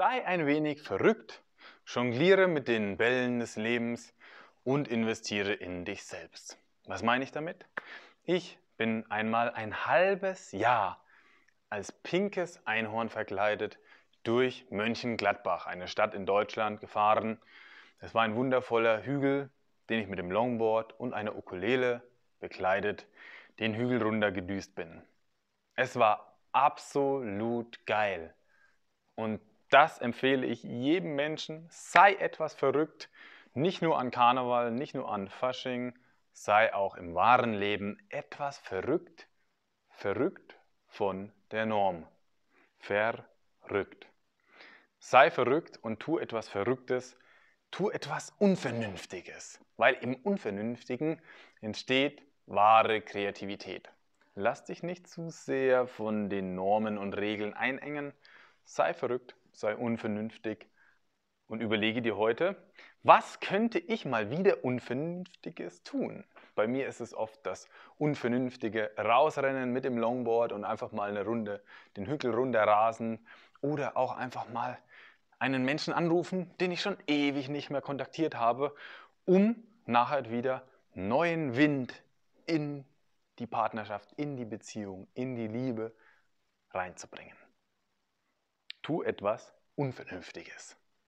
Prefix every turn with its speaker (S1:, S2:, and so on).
S1: Sei ein wenig verrückt, jongliere mit den Bällen des Lebens und investiere in dich selbst. Was meine ich damit? Ich bin einmal ein halbes Jahr als pinkes Einhorn verkleidet durch Mönchengladbach, eine Stadt in Deutschland, gefahren. Es war ein wundervoller Hügel, den ich mit dem Longboard und einer Ukulele bekleidet den Hügel runter gedüst bin. Es war absolut geil. Und das empfehle ich jedem Menschen. Sei etwas verrückt, nicht nur an Karneval, nicht nur an Fasching, sei auch im wahren Leben etwas verrückt, verrückt von der Norm. Verrückt. Sei verrückt und tu etwas Verrücktes, tu etwas Unvernünftiges, weil im Unvernünftigen entsteht wahre Kreativität. Lass dich nicht zu sehr von den Normen und Regeln einengen, sei verrückt, sei unvernünftig und überlege dir heute, was könnte ich mal wieder Unvernünftiges tun? Bei mir ist es oft das Unvernünftige rausrennen mit dem Longboard und einfach mal eine Runde, den Hügel runterrasen oder auch einfach mal einen Menschen anrufen, den ich schon ewig nicht mehr kontaktiert habe, um nachher wieder neuen Wind in die Partnerschaft, in die Beziehung, in die Liebe reinzubringen tu etwas Unvernünftiges.